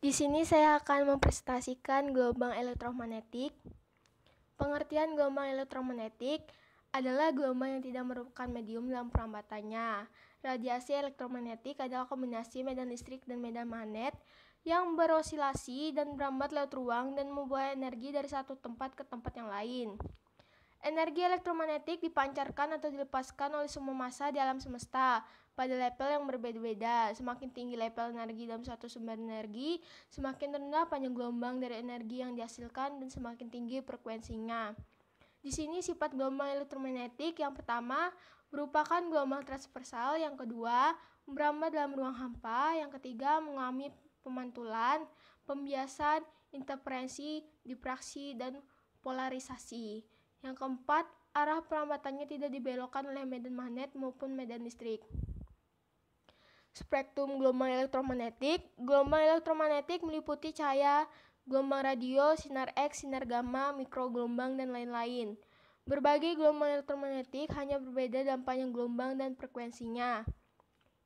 Di sini saya akan mempresentasikan gelombang elektromagnetik. Pengertian gelombang elektromagnetik adalah gelombang yang tidak merupakan medium dalam perambatannya. Radiasi elektromagnetik adalah kombinasi medan listrik dan medan magnet yang berosilasi dan berambat lewat ruang dan membawa energi dari satu tempat ke tempat yang lain. Energi elektromagnetik dipancarkan atau dilepaskan oleh semua massa di alam semesta, pada level yang berbeda-beda. Semakin tinggi level energi dalam suatu sumber energi, semakin rendah panjang gelombang dari energi yang dihasilkan dan semakin tinggi frekuensinya. Di sini sifat gelombang elektromagnetik yang pertama merupakan gelombang transversal, yang kedua merambat dalam ruang hampa, yang ketiga mengalami pemantulan, pembiasan, interferensi, difraksi, dan polarisasi. Yang keempat, arah perambatannya tidak dibelokkan oleh medan magnet maupun medan listrik. Spektrum gelombang elektromagnetik. Gelombang elektromagnetik meliputi cahaya, gelombang radio, sinar X, sinar gamma, mikrogelombang, dan lain-lain. Berbagai gelombang elektromagnetik hanya berbeda dalam panjang gelombang dan frekuensinya.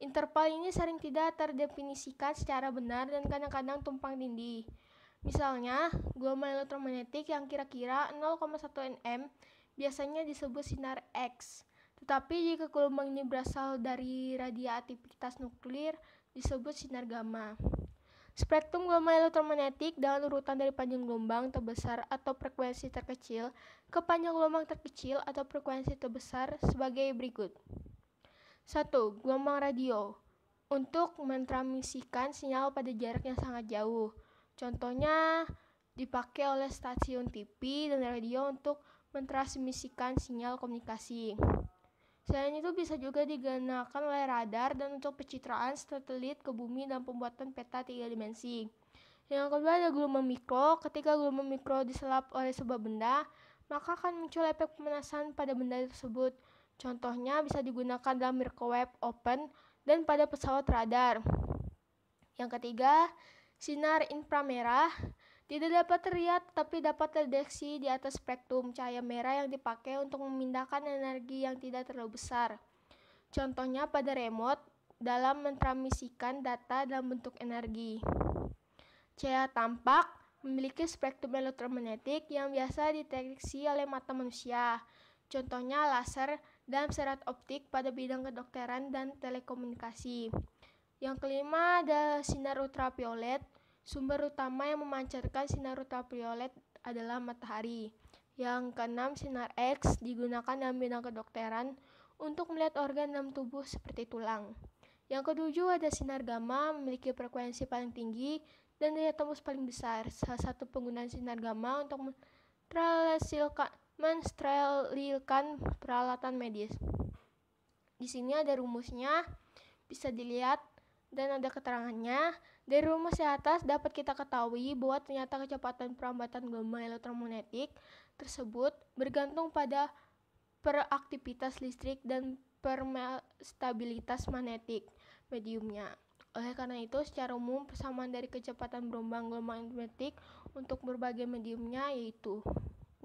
Interval ini sering tidak terdefinisikan secara benar dan kadang-kadang tumpang tindih. Misalnya, gelombang elektromagnetik yang kira-kira 0,1 nm biasanya disebut sinar X tetapi jika gelombang ini berasal dari radioaktivitas nuklir, disebut sinar gamma. Spektrum gelombang elektromagnetik dalam urutan dari panjang gelombang terbesar atau frekuensi terkecil ke panjang gelombang terkecil atau frekuensi terbesar sebagai berikut. 1. Gelombang radio untuk mentransmisikan sinyal pada jarak yang sangat jauh. Contohnya dipakai oleh stasiun TV dan radio untuk mentransmisikan sinyal komunikasi. Selain itu bisa juga digunakan oleh radar dan untuk pencitraan satelit ke bumi dan pembuatan peta tiga dimensi. Yang kedua ada gelombang mikro. Ketika gelombang mikro diselap oleh sebuah benda, maka akan muncul efek pemanasan pada benda tersebut. Contohnya bisa digunakan dalam microwave open dan pada pesawat radar. Yang ketiga, sinar inframerah. Tidak dapat terlihat, tapi dapat terdeteksi di atas spektrum cahaya merah yang dipakai untuk memindahkan energi yang tidak terlalu besar. Contohnya pada remote dalam mentransmisikan data dalam bentuk energi. Cahaya tampak memiliki spektrum elektromagnetik yang biasa diteksi oleh mata manusia. Contohnya laser dan serat optik pada bidang kedokteran dan telekomunikasi. Yang kelima ada sinar ultraviolet Sumber utama yang memancarkan sinar ultraviolet adalah matahari. Yang keenam, sinar X digunakan dalam bidang kedokteran untuk melihat organ dalam tubuh seperti tulang. Yang ketujuh ada sinar gamma memiliki frekuensi paling tinggi dan daya tembus paling besar. Salah satu penggunaan sinar gamma untuk menstrelilkan peralatan medis. Di sini ada rumusnya, bisa dilihat dan ada keterangannya, dari rumus di atas dapat kita ketahui bahwa ternyata kecepatan perambatan gelombang elektromagnetik tersebut bergantung pada peraktivitas listrik dan permeabilitas magnetik mediumnya. Oleh karena itu, secara umum persamaan dari kecepatan gelombang gelombang magnetik untuk berbagai mediumnya yaitu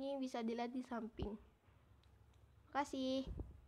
ini bisa dilihat di samping. Terima kasih.